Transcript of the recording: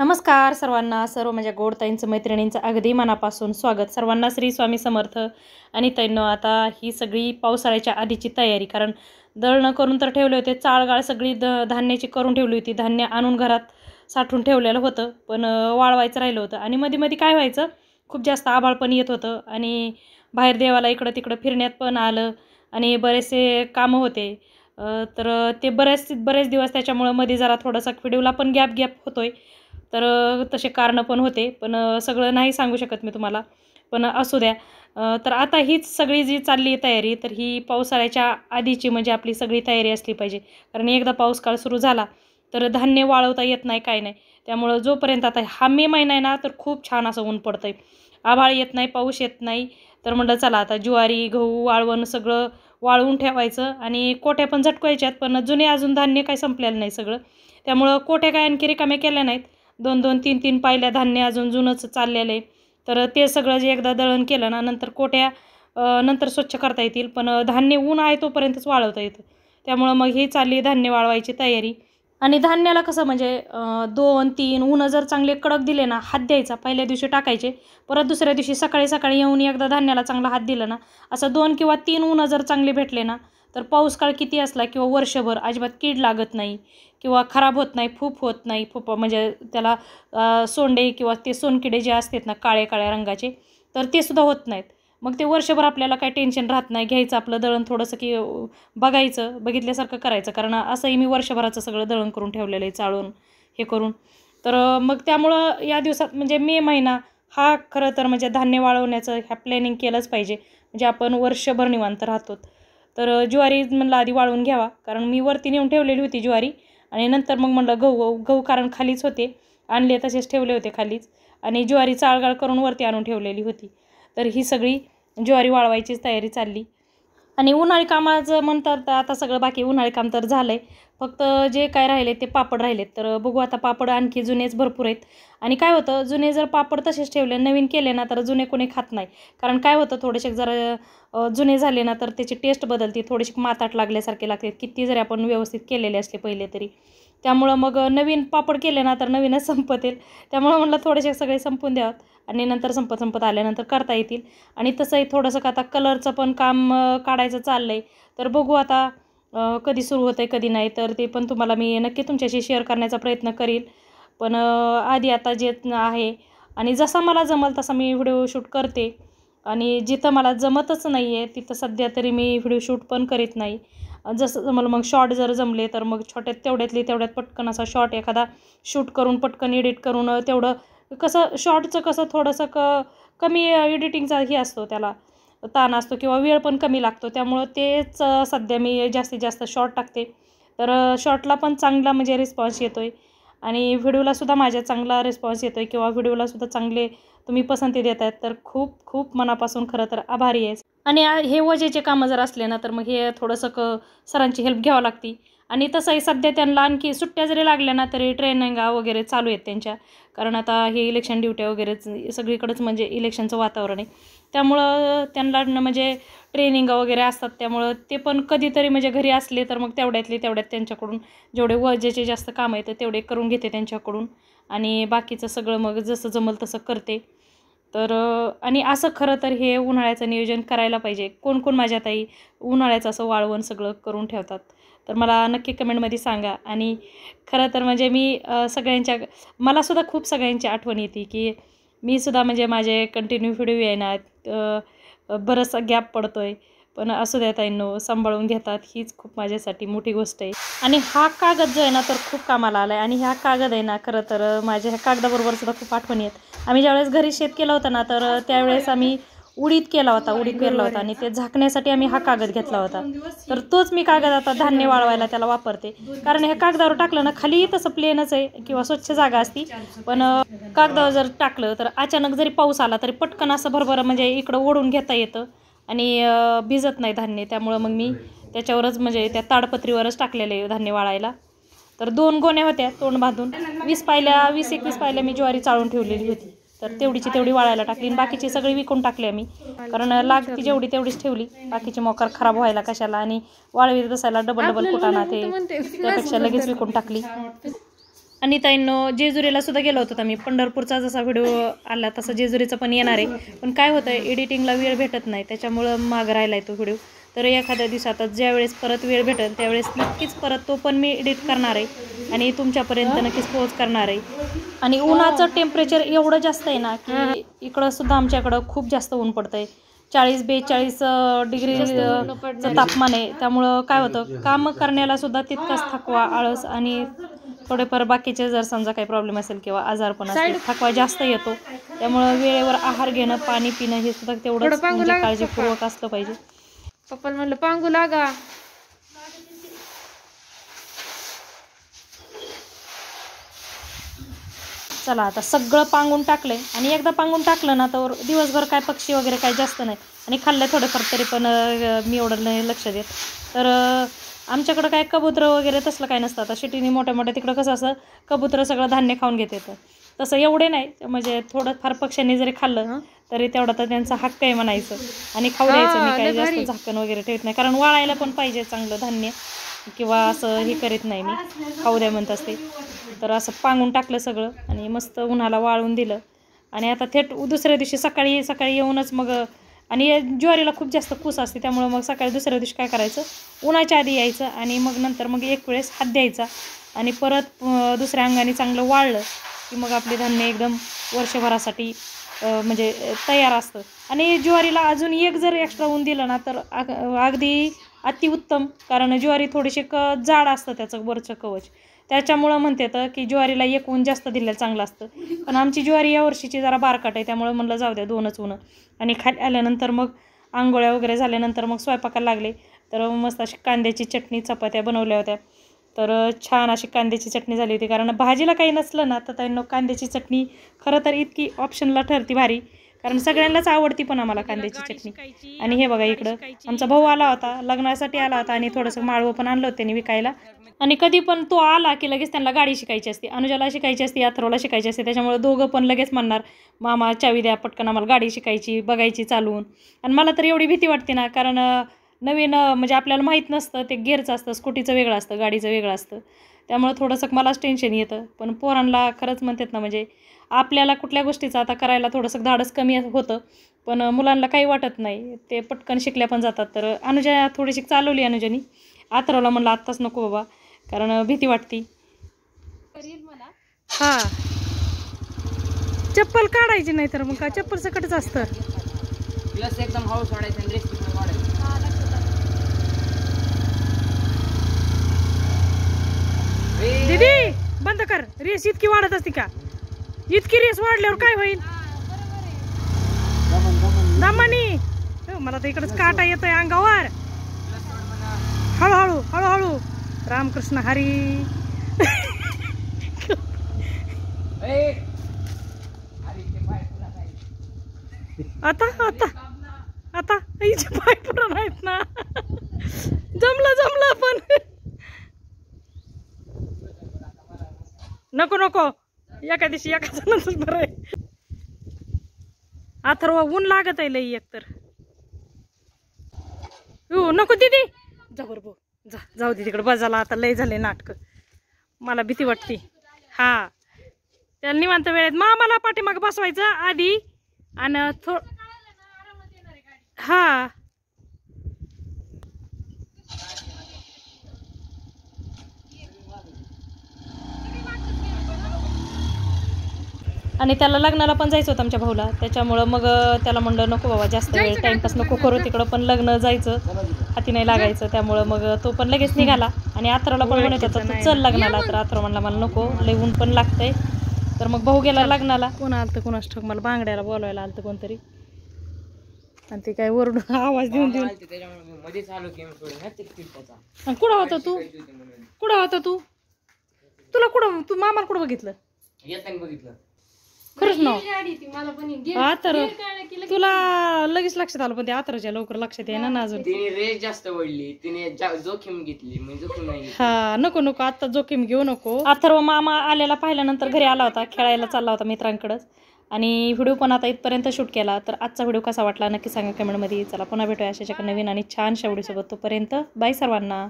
नमस्कार सर्वांना सर्व माझ्या गोडताईंचं मैत्रिणींचं अगदी मनापासून स्वागत सर्वांना श्री स्वामी समर्थ आणि तैनो आता ही सगळी पावसाळ्याच्या आधीची तयारी कारण दळणं करून तर ठेवले होते चाळगाळ सगळी द धान्याची करून ठेवली होती धान्य आणून घरात साठून ठेवलेलं होतं पण वाळवायचं राहिलं होतं आणि मध्ये मध्ये काय व्हायचं खूप जास्त आभाळ पण येत होतं आणि बाहेर देवाला इकडं तिकडं फिरण्यात पण आलं आणि बरेचसे कामं होते तर ते बऱ्याच बरेच दिवस त्याच्यामुळं मध्ये जरा थोडासा व्हिडिओला पण गॅप गॅप होतोय तर तसे कारणं पण होते पण सगळं नाही सांगू शकत मी तुम्हाला पण असू द्या तर आता हीच सगळी जी चालली आहे तयारी तर ही पावसाळ्याच्या आधीची म्हणजे आपली सगळी तयारी असली पाहिजे कारण एकदा पाऊस काळ सुरू झाला तर धान्य वाळवता येत नाही काय नाही त्यामुळं जोपर्यंत आता हा मे महिना आहे ना तर खूप छान असं ऊन पडतं आहे आभाळ येत नाही पाऊस येत नाही तर म्हणलं चला आता ज्वारी गहू वाळवण सगळं वाळवून ठेवायचं आणि कोठ्या पण झटकवायच्यात पण जुने अजून धान्य काय संपलेलं नाही सगळं त्यामुळं कोठ्या काय आणखी रिकाम्या केल्या नाहीत दोन दोन तीन तीन पायल्या धान्य अजून जुनंच चाललेलं आहे तर ते सगळं जे एकदा दळण केलं ना नंतर कोट्या नंतर स्वच्छ करता येतील पण धान्य ऊन आहे तोपर्यंतच वाळवता येतं त्यामुळं मग ही चालली धान्य वाळवायची तयारी आणि धान्याला कसं म्हणजे दोन तीन ऊन जर चांगले कडक दिले ना हात द्यायचा पहिल्या दिवशी टाकायचे परत दुसऱ्या दिवशी सकाळी सकाळी येऊन एकदा धान्याला चांगला हात दिला ना असं दोन किंवा तीन ऊन जर चांगले भेटले ना तर पाऊस काळ किती असला किंवा वर्षभर अजिबात कीड लागत नाही किंवा खराब होत नाही फूप होत नाही फूप म्हणजे त्याला सोंडे किंवा ते सोनकिडे जे असतात ना काळ्या काळ्या रंगाचे तर ते सुद्धा होत नाहीत मग ते वर्षभर आपल्याला काही टेन्शन राहत नाही घ्यायचं आपलं दळण थोडंसं की बघायचं बघितल्यासारखं करायचं कारण असंही मी वर्षभराचं सगळं दळण करून ठेवलेलं आहे चाळून हे करून तर मग त्यामुळं या दिवसात म्हणजे मे महिना हा खरं तर म्हणजे धान्य वाळवण्याचं ह्या प्लॅनिंग केलंच पाहिजे म्हणजे आपण वर्षभर निवांत राहतो तर ज्वारी म्हणलं आधी वाळवून घ्यावा कारण मी वरती नेऊन ठेवलेली होती ज्वारी आणि नंतर मग म्हणलं गहू गहू कारण खालीच होते आणले तसेच ठेवले होते खालीच आणि ज्वारी चाळगाळ करून वरती आणून ठेवलेली होती तर ही सगळी ज्वारी वाळवायचीच तयारी चालली आणि उन्हाळी कामाचं म्हणतात तर आता सगळं बाकी उन्हाळी काम तर झालं आहे फक्त जे काय राहिले ते पापड राहिलेत तर बघू आता पापड आणखी जुनेच भरपूर आहेत आणि काय होतं जुने जर पापड तसेच ठेवले नवीन केले ना तर जुने कोणी खात नाही कारण काय होतं थोडेसे जरा जुने झाले ना तर त्याची टेस्ट बदलते थोडीशी माताट लागल्यासारखे लागते किती जरी आपण व्यवस्थित केलेले असले पहिले तरी त्यामुळं मग नवीन पापड केले ना तर नवीनच संपतील त्यामुळं म्हटलं थोडेसे सगळे संपून द्यावं आणि नंतर संपत संपत आल्यानंतर करता येतील आणि तसंही थोडंसं आता कलरचं पण काम काढायचं चाललं आहे तर बघू आता कधी सुरू होतं आहे कधी नाही तर ते पण तुम्हाला मी नक्की तुमच्याशी शेअर करण्याचा प्रयत्न करील पण आधी आता जे आहे आणि जसा मला जमल तसा मी व्हिडिओ शूट करते आणि जिथं मला जमतच नाही आहे तिथं सध्या तरी मी व्हिडिओ शूट पण करीत नाही जसं जमलं मग शॉर्ट जर जमले तर मग छोट्यात तेवढ्यातली तेवढ्यात पटकन असा शॉर्ट एखादा शूट करून पटकन एडिट करून तेवढं कसं शॉर्टचं कसं थोडंसं क कमी एडिटिंगचा हे असतो त्याला ताण असतो किंवा वेळ पण कमी लागतो त्यामुळं तेच सध्या मी जास्तीत जास्त शॉर्ट टाकते तर शॉर्टला पण चांगला म्हणजे रिस्पॉन्स येतो आहे आणि व्हिडिओलासुद्धा माझ्या चांगला रिस्पॉन्स येतो आहे किंवा व्हिडिओलासुद्धा चांगले तुम्ही पसंती देत आहेत तर खूप खूप मनापासून खरं तर आभारी आहे आणि हे वजेचे कामं जर असले ना तर मग हे थोडंसं क सरांची हेल्प घ्यावं लागती आणि तसंही सध्या त्यांना आणखी सुट्ट्या जरी लागल्या ना तरी ट्रेनिंगा वगैरे चालू आहेत त्यांच्या कारण आता हे इलेक्शन ड्युट्या वगैरे सगळीकडंच म्हणजे इलेक्शनचं वातावरण आहे त्यामुळं त्यांना म्हणजे ट्रेनिंगा वगैरे असतात त्यामुळं ते पण कधीतरी म्हणजे घरी असले तर मग तेवढ्यातले तेवढ्यात त्यांच्याकडून जेवढे वजेचे जास्त काम आहे तेवढे करून घेते त्यांच्याकडून आणि बाकीचं सगळं मग जसं जमल तसं करते तर आणि असं खरं तर हे उन्हाळ्याचं नियोजन करायला पाहिजे कोण कोण माझ्या ताई उन्हाळ्याचं असं वाळवण सगळं करून ठेवतात तर मला नक्की कमेंटमध्ये सांगा आणि खरं तर म्हणजे मी सगळ्यांच्या मलासुद्धा खूप सगळ्यांची आठवण येते की मीसुद्धा म्हणजे माझे कंटिन्यू व्हिडिओ येणार बरंचसा गॅप पडतो आहे पण असू द्या ताईंनो सांभाळून घेतात हीच खूप माझ्यासाठी मोठी गोष्ट आहे आणि हा कागद जो आहे ना तर खूप कामाला आला आहे आणि ह्या कागद आहे ना खरं तर माझ्या ह्या कागदाबरोबर सुद्धा खूप आठवणी आहेत आम्ही ज्यावेळेस घरी शेत केला होता ना तर त्यावेळेस आम्ही उडीत केला होता उडीत पेरला होता आणि ते झाकण्यासाठी आम्ही हा कागद घेतला होता तर तोच मी कागद आता धान्य वाळवायला त्याला वापरते कारण हे कागदावर टाकलं ना खाली तसं प्लेनच आहे किंवा स्वच्छ जागा असती पण कागदावर जर टाकलं तर अचानक जरी पाऊस आला तरी पटकन असं भरभर म्हणजे इकडं ओढून घेता येतं आणि भिजत नाही धान्य त्यामुळं मग मी त्याच्यावरच म्हणजे त्या ताडपत्रीवरच टाकलेले धान्य वाळायला तर दोन गोण्या होत्या तोंड बांधून वीस पायल्या वीस एकवीस पायल्या मी ज्वारी चाळून ठेवलेली होती तर तेवढीची तेवढी वाळायला टाकली आणि बाकीची सगळी विकून टाकली आम्ही कारण लागती जेवढी तेवढीच ठेवली बाकीची मोकार खराब व्हायला कशाला आणि वाळवीत बसायला डबल डबल कुटाणा ते त्यापेक्षा लगेच विकून टाकली अनिताईंनो जेजुरीला सुद्धा गेलो होतो आम्ही पंढरपूरचा जसा व्हिडिओ आला तसा जेजुरीचा पण येणार आहे पण काय होतं आहे एडिटिंगला वेळ भेटत नाही त्याच्यामुळं माग राहिला आहे तो व्हिडिओ तर एखाद्या दिवसातच ज्यावेळेस परत वेळ भेटेल त्यावेळेस नक्कीच परत तो पण मी एडिट करणार आहे आणि तुमच्यापर्यंत नक्कीच पोहोच करणार आहे आणि उन्हाचं टेम्परेचर एवढं जास्त आहे ना की इकडं सुद्धा आमच्याकडं खूप जास्त ऊन पडतं आहे चाळीस बेचाळीस डिग्रीचं तापमान आहे त्यामुळं काय होतं काम करण्याला सुद्धा तितकाच थकवा आळस आणि थोडेफार बाकीचे जर समजा काही प्रॉब्लेम असेल किंवा पण असेल थकवा जास्त येतो त्यामुळं वेळेवर आहार घेणं पाणी पिणं हे सुद्धा तेवढं म्हणजे काळजीपूर्वक असलं पाहिजे पप्पा म्हणलं पांगू लागा चला आता सगळं पांगून टाकलंय आणि एकदा पांगून टाकलं ना तर दिवसभर काय पक्षी वगैरे काय जास्त नाही आणि खाल्लं थोडंफार तरी पण मी एवढं नाही लक्ष देत तर आमच्याकडं काय कबुतरं वगैरे तसलं काय नसतं आता शिटीने मोठ्या मोठ्या तिकडं कसं असं कबुतरं सगळं धान्य खाऊन घेत येतं तसं एवढे नाही म्हणजे थोडं फार पक्ष्यांनी जरी खाल्लं तरी तेवढं तर त्यांचा हक्क आहे म्हणायचं आणि खाऊ द्यायचं मी काही जास्त झाकण वगैरे ठेवत नाही कारण वाळायला पण पाहिजे चांगलं धान्य किंवा असं हे करीत नाही मी खाऊ द्या म्हणत असते तर असं पांगून टाकलं सगळं आणि मस्त उन्हाला वाळून दिलं आणि आता थेट दुसऱ्या दिवशी सकाळी सकाळी येऊनच मग आणि ज्वारीला खूप जास्त कूस असते त्यामुळं मग सकाळी दुसऱ्या दिवशी काय करायचं उन्हाच्या आधी यायचं आणि मग नंतर मग एक वेळेस हात द्यायचा आणि परत दुसऱ्या अंगाने चांगलं वाळलं की मग आपले धान्य एकदम वर्षभरासाठी म्हणजे तयार असतं आणि ज्वारीला अजून एक जर एक्स्ट्रा ऊन दिलं ना तर अगदी अतिउत्तम कारण ज्वारी थोडीशी क जाड असतं त्याचं वरचं कवच त्याच्यामुळं म्हणतात की ज्वारीला एक ऊन जास्त दिलेलं चांगलं असतं पण आमची ज्वारी या वर्षीची जरा बारकाट आहे त्यामुळं म्हणलं जाऊ द्या दोनच ऊन आणि खाली आल्यानंतर मग आंघोळ्या वगैरे झाल्यानंतर मग स्वयंपाकाला लागले तर मस्त अशी कांद्याची चटणी चपात्या बनवल्या होत्या तर छान अशी कांद्याची चटणी झाली होती कारण भाजीला काही नसलं ना तर त्यांना कांद्याची चटणी खरं तर इतकी ऑप्शनला ठरती भारी कारण सगळ्यांनाच आवडती पण आम्हाला कांद्याची चटणी आणि हे बघा इकडं आमचा भाऊ आला होता लग्नासाठी आला होता आणि थोडंसं माळवं पण आणलं होतं त्यांनी विकायला आणि कधी पण तो आला की लगेच त्यांना गाडी शिकायची असते अनुजाला शिकायची असते यात्रोला शिकायची असते त्याच्यामुळे दोघं पण लगेच म्हणणार मामा चावी द्या पटकन आम्हाला गाडी शिकायची बघायची चालवून आणि मला तर एवढी भीती वाटते ना कारण नवीन म्हणजे आपल्याला माहीत नसतं ते गेअरचं असतं स्कूटीचं वेगळं असतं गाडीचं वेगळं असतं त्यामुळं थोडंसं मलाच टेन्शन येतं पण पोरांना खरंच म्हणतात ना म्हणजे आपल्याला कुठल्या गोष्टीचं आता करायला थोडंसं धाडस कमी होतं पण मुलांना काही वाटत नाही ते पटकन शिकल्या पण जातात तर अनुजा थोडीशी चालवली अनुजानी आतरवला म्हणलं आत्ताच नको बाबा कारण भीती वाटती हां चप्पल काढायची नाही तर मग का चप्पल सकटच असतं प्लस एकदम हाऊस सोडायचं दीदी बंद कर रेस इतकी वाढत असते का इतकी रेस वाढल्यावर काय होईल दमानी मला तर इकडच काटा येतोय अंगावर हळूहळू हळूहळू रामकृष्ण हरी आता आता आता पाय पुरा एका दिवशी एका बरं अथर्व ऊन लागत आहे लई एकतर हो नको दिदी जा बरं जा जाऊ दे तिकडे बजाला आता लय झाले नाटक मला भीती वाटते हा त्याला निवांत वेळेत मामाला पाठीमाग बसवायचं आधी आणि थो हा आणि त्याला लग्नाला पण जायचं होतं आमच्या भाऊला त्याच्यामुळं मग त्याला म्हणलं नको बाबा जास्त वेळ टाइमपास नको करू तिकडं पण लग्न जायचं हाती नाही लागायचं त्यामुळं मग तो पण लगेच निघाला आणि आत्राला पण म्हणत होता चल लग्नाला तर आत्रा म्हणला मला नको लय ऊन पण लागतंय तर मग भाऊ गेला लग्नाला कोण आलं तर कोणाच ठोक मला बांगड्याला बोलवायला आलं कोणतरी आणि ते काय वरून आवाज देऊन देऊन कुठं होता तू कुठं होता तू तुला कुठं तू मामाला कुठं बघितलं बघितलं खरंच ना मला आतर तुला लगेच लक्षात आलं पण ते आतरच्या लवकर लक्षात ये ना अजून तिने जास्त वळली तिने जोखीम घेतली हा नको नको आता जोखीम घेऊ नको अथर्व मामा आलेला पाहिल्यानंतर घरी आला होता खेळायला चालला होता मित्रांकडंच आणि व्हिडिओ पण आता इथपर्यंत शूट केला तर आजचा व्हिडिओ कसा वाटला नक्की सांगा कमेंटमध्ये चला पुन्हा भेटूया अशाच्या नवीन आणि छानशा व्हिडिओसोबत तोपर्यंत बाय सर्वांना